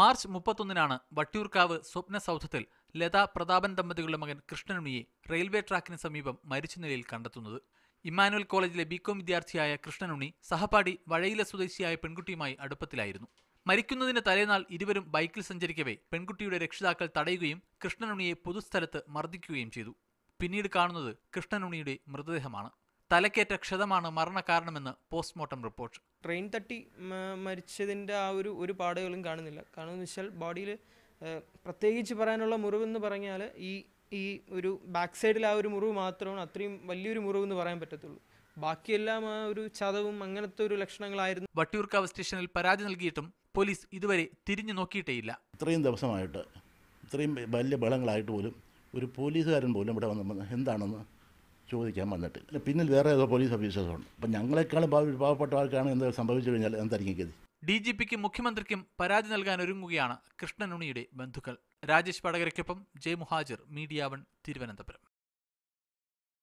March മുപ്പത്തൊന്നിനാണ് വട്ടിയൂർക്കാവ് സ്വപ്നസൌധത്തിൽ ലതാ പ്രതാപൻ ദമ്പതികളുടെ മകൻ കൃഷ്ണനുണ്ണിയെ റെയിൽവേ ട്രാക്കിന് സമീപം മരിച്ച നിലയിൽ കണ്ടെത്തുന്നത് ഇമ്മാനുവൽ കോളേജിലെ ബികോം വിദ്യാർത്ഥിയായ കൃഷ്ണനുണ്ണി സഹപാഠി വഴയിലെ സ്വദേശിയായ പെൺകുട്ടിയുമായി അടുപ്പത്തിലായിരുന്നു മരിക്കുന്നതിന് തലേനാൾ ഇരുവരും ബൈക്കിൽ സഞ്ചരിക്കവേ പെൺകുട്ടിയുടെ രക്ഷിതാക്കൾ തടയുകയും കൃഷ്ണനുണ്ണിയെ പൊതുസ്ഥലത്ത് മർദ്ദിക്കുകയും ചെയ്തു പിന്നീട് കാണുന്നത് കൃഷ്ണനുണ്ണിയുടെ മൃതദേഹമാണ് തലക്കേറ്റ ക്ഷതമാണ് മരണകാരണമെന്ന് പോസ്റ്റ്മോർട്ടം റിപ്പോർട്ട് ട്രെയിൻ തട്ടി മരിച്ചതിൻ്റെ ആ ഒരു ഒരു പാടുകളും കാണുന്നില്ല കാരണം എന്ന് വെച്ചാൽ ബോഡിയിൽ പ്രത്യേകിച്ച് പറയാനുള്ള മുറിവെന്ന് പറഞ്ഞാൽ ഈ ഈ ഒരു ബാക്ക് സൈഡിൽ ആ ഒരു മുറിവ് മാത്രമാണ് അത്രയും വലിയൊരു മുറിവെന്ന് പറയാൻ പറ്റത്തുള്ളൂ ബാക്കിയെല്ലാം ആ ഒരു ചതവും അങ്ങനത്തെ ഒരു ലക്ഷണങ്ങളായിരുന്നു വട്ടിയൂർക്കാവ് സ്റ്റേഷനിൽ പരാതി നൽകിയിട്ടും പോലീസ് ഇതുവരെ തിരിഞ്ഞു നോക്കിയിട്ടേയില്ല ഇത്രയും ദിവസമായിട്ട് ഇത്രയും വലിയ ബലങ്ങളായിട്ട് പോലും ഒരു പോലീസുകാരൻ പോലും ഇവിടെ വന്ന് എന്താണെന്ന് ചോദിക്കാൻ വന്നിട്ട് പിന്നിൽ വേറെ ഏതോ പോലീസ് ഓഫീസേഴ്സുണ്ട് അപ്പം ഞങ്ങളെക്കാളും പാവപ്പെട്ട ആൾക്കാണ് എന്ത് സംഭവിച്ചു കഴിഞ്ഞാൽ എന്തായിരിക്കും ഗതി ഡി ജി പിക്കും മുഖ്യമന്ത്രിക്കും പരാതി നൽകാൻ ഒരുങ്ങുകയാണ് കൃഷ്ണനുണിയുടെ ബന്ധുക്കൾ രാജേഷ് പടകരയ്ക്കൊപ്പം ജെ മുഹാജിർ മീഡിയാവൺ തിരുവനന്തപുരം